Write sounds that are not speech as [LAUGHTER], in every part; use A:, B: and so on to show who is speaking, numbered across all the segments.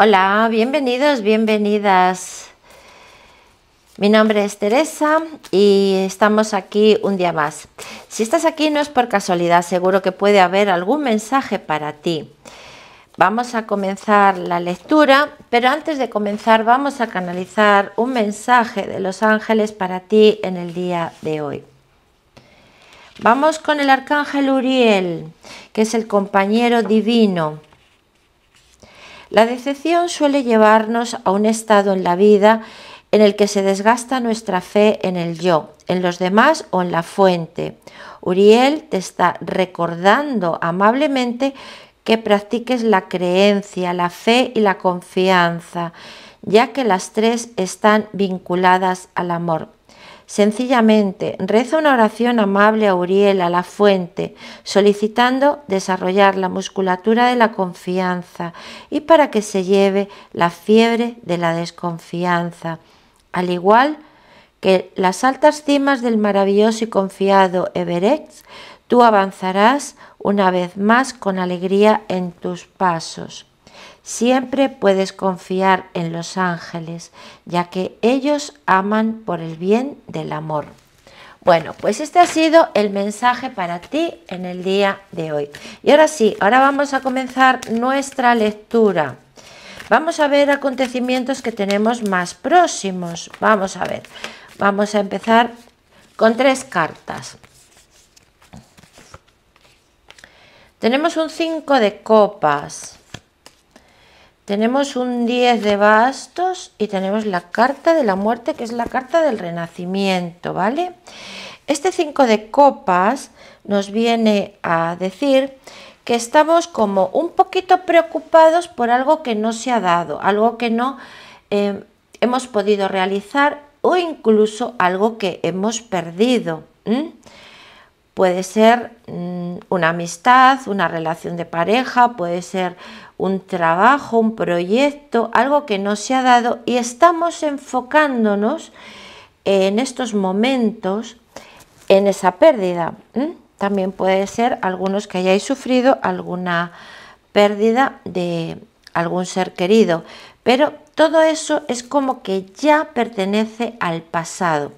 A: Hola, bienvenidos, bienvenidas. Mi nombre es Teresa y estamos aquí un día más. Si estás aquí no es por casualidad, seguro que puede haber algún mensaje para ti. Vamos a comenzar la lectura, pero antes de comenzar vamos a canalizar un mensaje de los ángeles para ti en el día de hoy. Vamos con el arcángel Uriel, que es el compañero divino la decepción suele llevarnos a un estado en la vida en el que se desgasta nuestra fe en el yo, en los demás o en la fuente. Uriel te está recordando amablemente que practiques la creencia, la fe y la confianza, ya que las tres están vinculadas al amor. Sencillamente, reza una oración amable a Uriel, a la fuente, solicitando desarrollar la musculatura de la confianza y para que se lleve la fiebre de la desconfianza. Al igual que las altas cimas del maravilloso y confiado Everest, tú avanzarás una vez más con alegría en tus pasos. Siempre puedes confiar en los ángeles, ya que ellos aman por el bien del amor. Bueno, pues este ha sido el mensaje para ti en el día de hoy. Y ahora sí, ahora vamos a comenzar nuestra lectura. Vamos a ver acontecimientos que tenemos más próximos. Vamos a ver, vamos a empezar con tres cartas. Tenemos un 5 de copas. Tenemos un 10 de bastos y tenemos la carta de la muerte, que es la carta del renacimiento, ¿vale? Este 5 de copas nos viene a decir que estamos como un poquito preocupados por algo que no se ha dado, algo que no eh, hemos podido realizar o incluso algo que hemos perdido. Puede ser mm, una amistad, una relación de pareja, puede ser un trabajo, un proyecto, algo que no se ha dado y estamos enfocándonos en estos momentos en esa pérdida. También puede ser algunos que hayáis sufrido alguna pérdida de algún ser querido, pero todo eso es como que ya pertenece al pasado.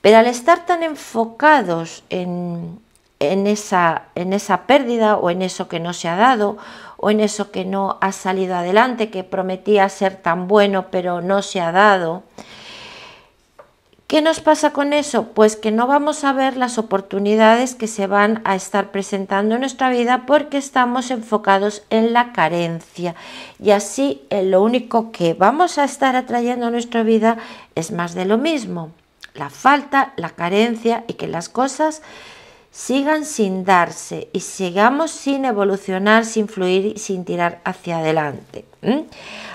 A: Pero al estar tan enfocados en, esa, en esa pérdida o en eso que no se ha dado o en eso que no ha salido adelante, que prometía ser tan bueno pero no se ha dado. ¿Qué nos pasa con eso? Pues que no vamos a ver las oportunidades que se van a estar presentando en nuestra vida porque estamos enfocados en la carencia. Y así eh, lo único que vamos a estar atrayendo a nuestra vida es más de lo mismo. La falta, la carencia y que las cosas sigan sin darse y sigamos sin evolucionar, sin fluir y sin tirar hacia adelante.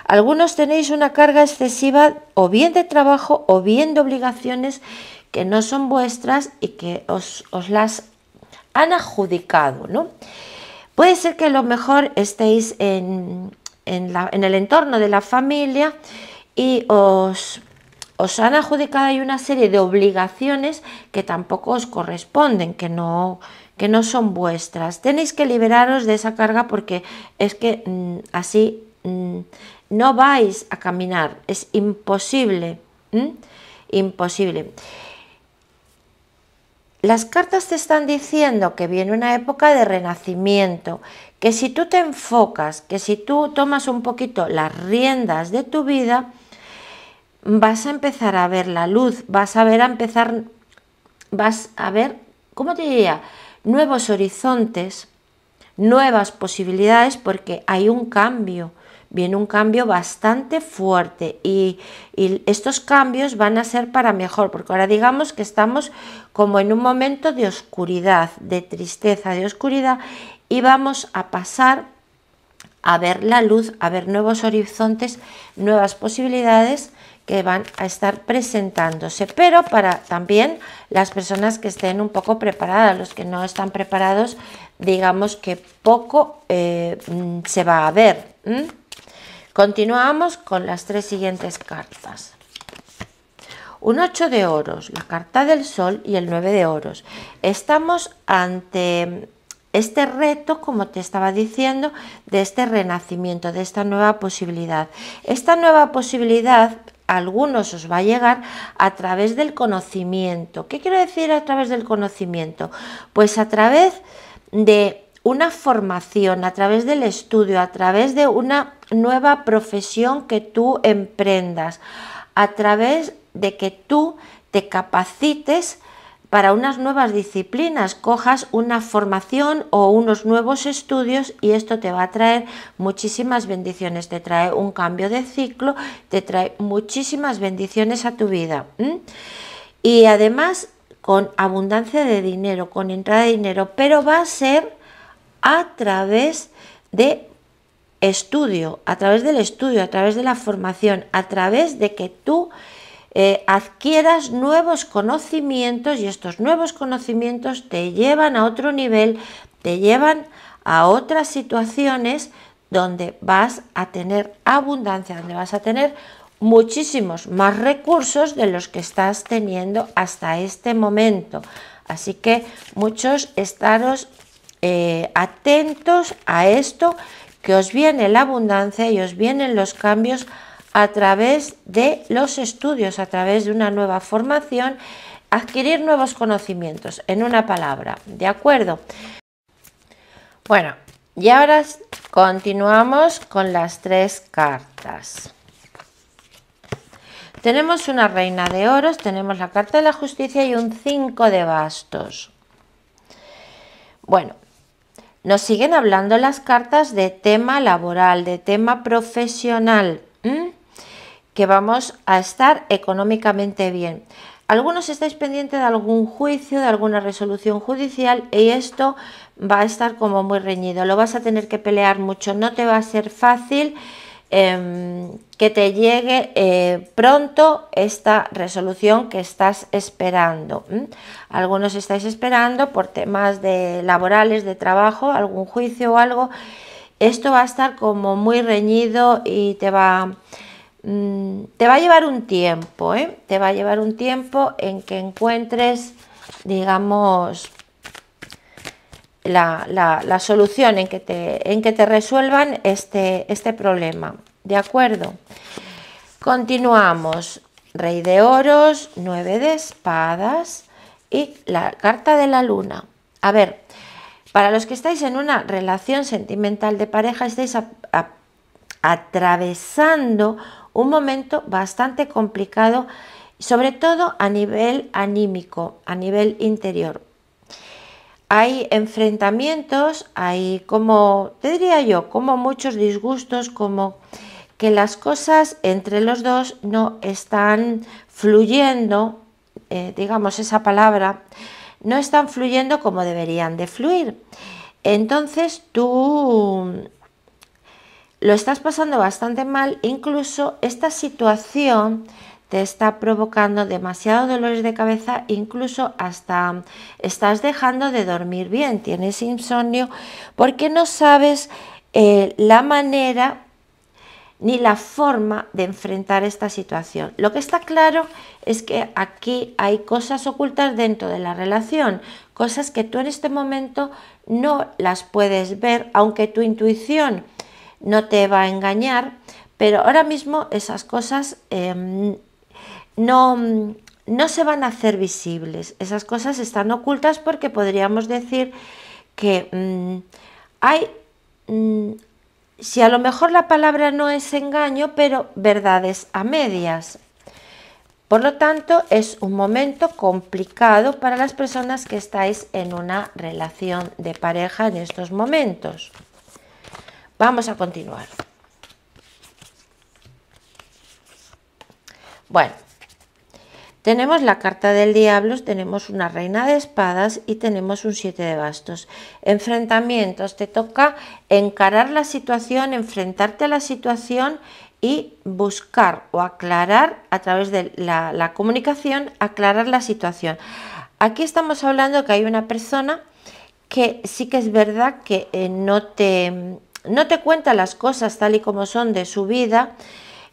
A: Algunos tenéis una carga excesiva o bien de trabajo o bien de obligaciones que no son vuestras y que os, las han adjudicado. ¿no? Puede ser que lo mejor estéis en el entorno de la familia y os os han adjudicado ahí una serie de obligaciones que tampoco os corresponden, que no, que no son vuestras. Tenéis que liberaros de esa carga porque es que mm, así mm, no vais a caminar, es imposible, imposible. Las cartas te están diciendo que viene una época de renacimiento, que si tú te enfocas, que si tú tomas un poquito las riendas de tu vida, vas a empezar a ver la luz, vas a ver a empezar, vas a ver, ¿cómo te diría? Nuevos horizontes, nuevas posibilidades, porque hay un cambio, viene un cambio bastante fuerte y estos cambios van a ser para mejor, porque ahora digamos que estamos como en un momento de oscuridad, de tristeza, de oscuridad, y vamos a pasar a ver la luz, a ver nuevos horizontes, nuevas posibilidades que van a estar presentándose, pero para también las personas que estén un poco preparadas, los que no están preparados, digamos que poco eh, mm, se va a ver. Continuamos con las tres siguientes cartas. Un 8 de oros, la carta del sol y el 9 de oros. Estamos ante este reto, como te estaba diciendo, de este renacimiento, de esta nueva posibilidad. Esta nueva posibilidad algunos os va a llegar a través del conocimiento. ¿Qué quiero decir a través del conocimiento? Pues a través de una formación, a través del estudio, a través de una nueva profesión que tú emprendas, a través de que tú te capacites para unas nuevas disciplinas, cojas una formación o unos nuevos estudios y esto te va a traer muchísimas bendiciones, te trae un cambio de ciclo, te trae muchísimas bendiciones a tu vida. Y además con abundancia de dinero, con entrada de dinero, pero va a ser a través de estudio, a través del estudio, a través de la formación, a través de que tú eh, adquieras nuevos conocimientos y estos nuevos conocimientos te llevan a otro nivel, te llevan a otras situaciones donde vas a tener abundancia, donde vas a tener muchísimos más recursos de los que estás teniendo hasta este momento. Así que muchos estaros eh, atentos a esto, que os viene la abundancia y os vienen los cambios a través de los estudios, a través de una nueva formación, adquirir nuevos conocimientos, en una palabra, ¿de acuerdo? Bueno, y ahora continuamos con las tres cartas. Tenemos una reina de oros, tenemos la carta de la justicia y un 5 de bastos. Bueno, nos siguen hablando las cartas de tema laboral, de tema profesional que vamos a estar económicamente bien. Algunos estáis pendientes de algún juicio, de alguna resolución judicial y esto va a estar como muy reñido. Lo vas a tener que pelear mucho, no te va a ser fácil em, que te llegue eh, pronto esta resolución que estás esperando. Algunos estáis esperando por temas de laborales, de trabajo, algún juicio o algo. Esto va a estar como muy reñido y te va... Mm, te va a llevar un tiempo, ¿eh? Te va a llevar un tiempo en que encuentres, digamos, la, solución en que te, en que te resuelvan este, este problema. ¿De acuerdo? Continuamos. Rey de oros, nueve de espadas y la carta de la luna. A ver, para los que estáis en una relación sentimental de pareja, estáis atravesando un momento bastante complicado, sobre todo a nivel anímico, a nivel interior. Hay enfrentamientos, hay como, te diría yo, como muchos disgustos, como que las cosas entre los dos no están fluyendo, eh, digamos esa palabra, no están fluyendo como deberían de fluir. Entonces tú lo estás pasando bastante mal, incluso esta situación te está provocando demasiados dolores de cabeza, incluso hasta estás dejando de dormir bien, tienes insomnio, porque no sabes eh, la manera ni la forma de enfrentar esta situación. Lo que está claro es que aquí hay cosas ocultas dentro de la relación, cosas que tú en este momento no las puedes ver, aunque tu intuición no te va a engañar, pero ahora mismo esas cosas em, no, se van a hacer visibles, esas cosas están ocultas porque podríamos decir que mm, hay, mm, si a lo mejor la palabra no es engaño, pero verdades a medias. Por lo tanto, es un momento complicado para las personas que estáis en una relación de pareja en estos momentos. Vamos a continuar. Bueno, tenemos la carta del diablo, tenemos una reina de espadas y tenemos un siete de bastos. Enfrentamientos, te toca encarar la situación, enfrentarte a la situación y buscar o aclarar a través de la, comunicación, aclarar la situación. Aquí estamos hablando que hay una persona que sí que es verdad que eh, no te no te cuenta las cosas tal y como son de su vida,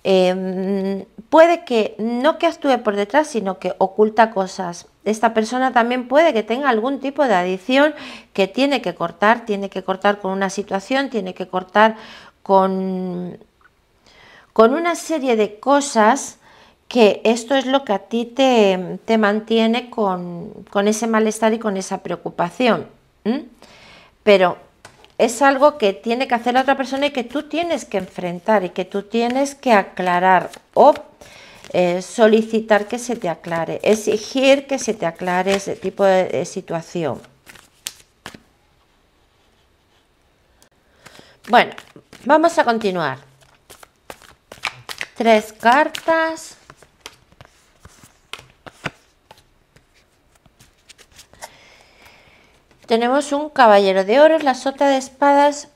A: em, puede que no que actúe por detrás, sino que oculta cosas. Esta persona también puede que tenga algún tipo de adicción que tiene que cortar, tiene que cortar con una situación, tiene que cortar con, con una serie de cosas que esto es lo que a ti te, te mantiene con, ese malestar y con esa preocupación. Pero es algo que tiene que hacer la otra persona y que tú tienes que enfrentar y que tú tienes que aclarar o eh, solicitar que se te aclare, exigir que se te aclare ese tipo de situación. Bueno, vamos a continuar. Tres cartas. Tenemos un caballero de oro la sota de espadas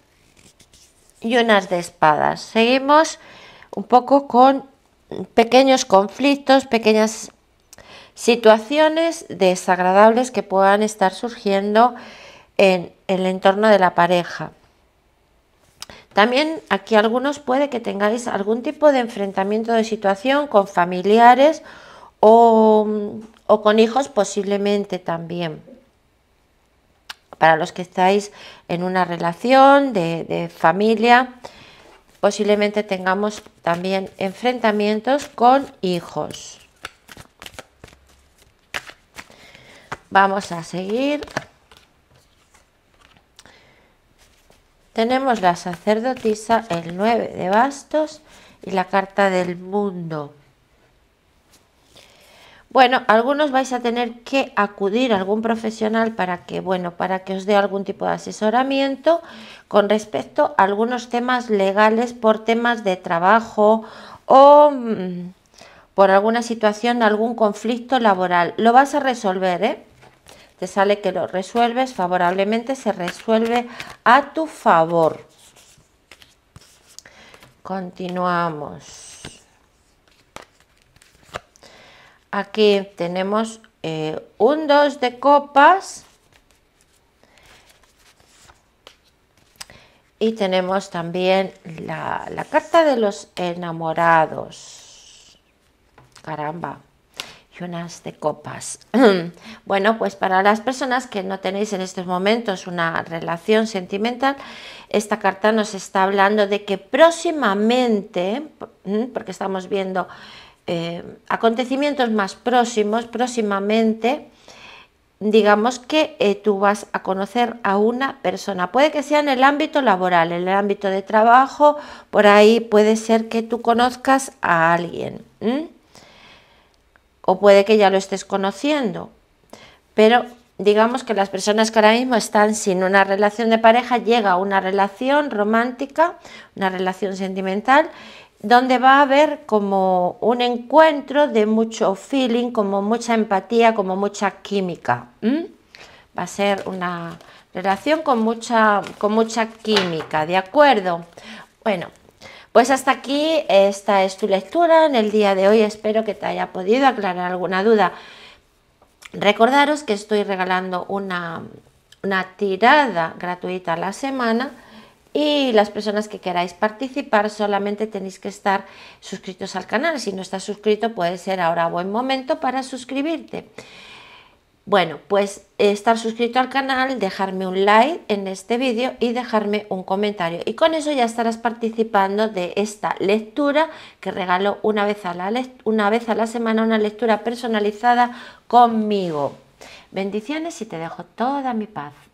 A: y unas de espadas. Seguimos un poco con pequeños conflictos, pequeñas situaciones desagradables que puedan estar surgiendo en, el entorno de la pareja. También aquí algunos puede que tengáis algún tipo de enfrentamiento de situación con familiares o con hijos posiblemente también para los que estáis en una relación de, familia, posiblemente tengamos también enfrentamientos con hijos. Vamos a seguir. Tenemos la sacerdotisa, el 9 de bastos y la carta del mundo. Bueno, algunos vais a tener que acudir a algún profesional para que, bueno, para que os dé algún tipo de asesoramiento con respecto a algunos temas legales por temas de trabajo o mm, por alguna situación, algún conflicto laboral. Lo vas a resolver, ¿eh? Te sale que lo resuelves favorablemente, se resuelve a tu favor. Continuamos. Aquí tenemos eh, un dos de copas y tenemos también la, carta de los enamorados. Caramba y unas de copas. [CLEARS THROAT] bueno, pues para las personas que no tenéis en estos momentos una relación sentimental, esta carta nos está hablando de que próximamente, porque estamos viendo eh, acontecimientos más próximos, próximamente, digamos que eh, tú vas a conocer a una persona. Puede que sea en el ámbito laboral, en el ámbito de trabajo, por ahí puede ser que tú conozcas a alguien. O puede que ya lo estés conociendo. Pero digamos que las personas que ahora mismo están sin una relación de pareja, llega a una relación romántica, una relación sentimental donde va a haber como un encuentro de mucho feeling, como mucha empatía, como mucha química. Va a ser una relación con mucha, con mucha química, ¿de acuerdo? Bueno, pues hasta aquí esta es tu lectura en el día de hoy. Espero que te haya podido aclarar alguna duda. Recordaros que estoy regalando una, una tirada gratuita a la semana y las personas que queráis participar solamente tenéis que estar suscritos al canal. Si no estás suscrito puede ser ahora buen momento para suscribirte. Bueno, pues estar suscrito al canal, dejarme un like en este vídeo y dejarme un comentario. Y con eso ya estarás participando de esta lectura que regalo una vez a la, una vez a la semana, una lectura personalizada conmigo. Bendiciones y te dejo toda mi paz.